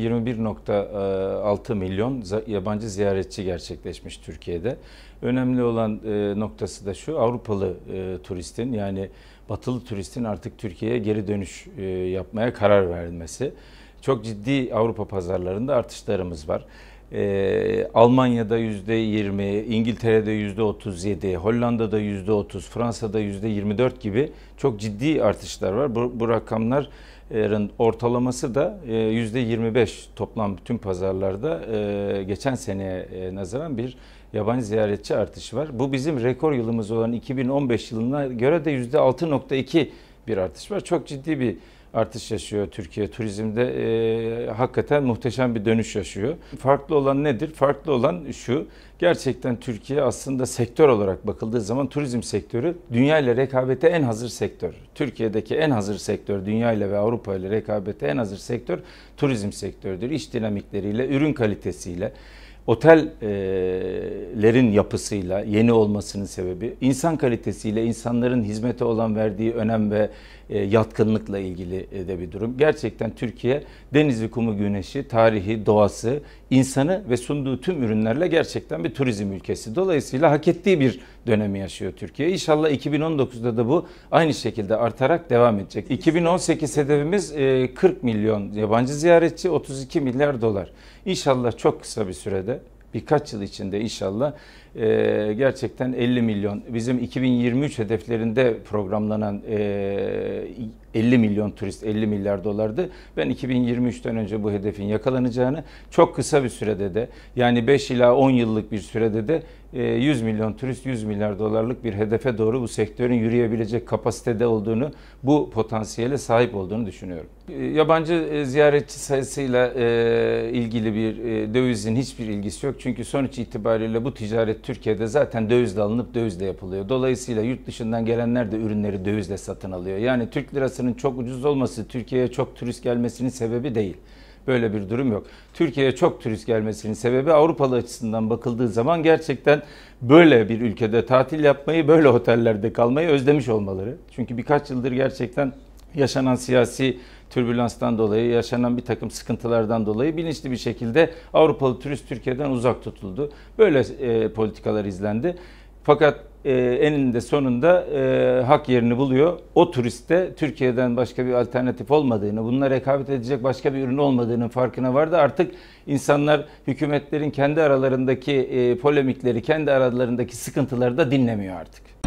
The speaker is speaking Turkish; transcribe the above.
21.6 milyon yabancı ziyaretçi gerçekleşmiş Türkiye'de. Önemli olan e, noktası da şu Avrupalı e, turistin yani batılı turistin artık Türkiye'ye geri dönüş e, yapmaya karar verilmesi. Çok ciddi Avrupa pazarlarında artışlarımız var e, Almanya'da %20, İngiltere'de %37, Hollanda'da %30, Fransa'da %24 gibi çok ciddi artışlar var. Bu, bu rakamların ortalaması da e, %25 toplam tüm pazarlarda e, geçen seneye e, nazaran bir yabancı ziyaretçi artışı var. Bu bizim rekor yılımız olan 2015 yılına göre de %6.2 bir artış var. Çok ciddi bir artış yaşıyor Türkiye turizmde. E, hakikaten muhteşem bir dönüş yaşıyor. Farklı olan nedir? Farklı olan şu. Gerçekten Türkiye aslında sektör olarak bakıldığı zaman turizm sektörü dünya ile rekabete en hazır sektör. Türkiye'deki en hazır sektör, dünya ile ve Avrupa ile rekabete en hazır sektör turizm sektörüdür. İş dinamikleriyle, ürün kalitesiyle otellerin yapısıyla yeni olmasının sebebi insan kalitesiyle insanların hizmete olan verdiği önem ve e, yatkınlıkla ilgili e, de bir durum. Gerçekten Türkiye denizi, kumu, güneşi, tarihi, doğası, insanı ve sunduğu tüm ürünlerle gerçekten bir turizm ülkesi. Dolayısıyla hak ettiği bir dönemi yaşıyor Türkiye. İnşallah 2019'da da bu aynı şekilde artarak devam edecek. 2018 hedefimiz 40 e, milyon yabancı ziyaretçi, 32 milyar dolar. İnşallah çok kısa bir sürede birkaç yıl içinde inşallah e, gerçekten 50 milyon bizim 2023 hedeflerinde programlanan e, 50 milyon turist 50 milyar dolardı. Ben 2023'ten önce bu hedefin yakalanacağını çok kısa bir sürede de yani 5 ila 10 yıllık bir sürede de 100 e, milyon turist 100 milyar dolarlık bir hedefe doğru bu sektörün yürüyebilecek kapasitede olduğunu, bu potansiyele sahip olduğunu düşünüyorum. E, yabancı e, ziyaretçi sayısıyla ilgili bir dövizin hiçbir ilgisi yok. Çünkü sonuç itibariyle bu ticaret Türkiye'de zaten dövizle alınıp dövizle yapılıyor. Dolayısıyla yurt dışından gelenler de ürünleri dövizle satın alıyor. Yani Türk lirasının çok ucuz olması Türkiye'ye çok turist gelmesinin sebebi değil. Böyle bir durum yok. Türkiye'ye çok turist gelmesinin sebebi Avrupalı açısından bakıldığı zaman gerçekten böyle bir ülkede tatil yapmayı, böyle otellerde kalmayı özlemiş olmaları. Çünkü birkaç yıldır gerçekten yaşanan siyasi türbülanstan dolayı, yaşanan bir takım sıkıntılardan dolayı bilinçli bir şekilde Avrupalı turist Türkiye'den uzak tutuldu. Böyle e, politikalar izlendi. Fakat e, eninde sonunda e, hak yerini buluyor. O turiste Türkiye'den başka bir alternatif olmadığını, bununla rekabet edecek başka bir ürün olmadığının farkına vardı. Artık insanlar hükümetlerin kendi aralarındaki e, polemikleri, kendi aralarındaki sıkıntıları da dinlemiyor artık.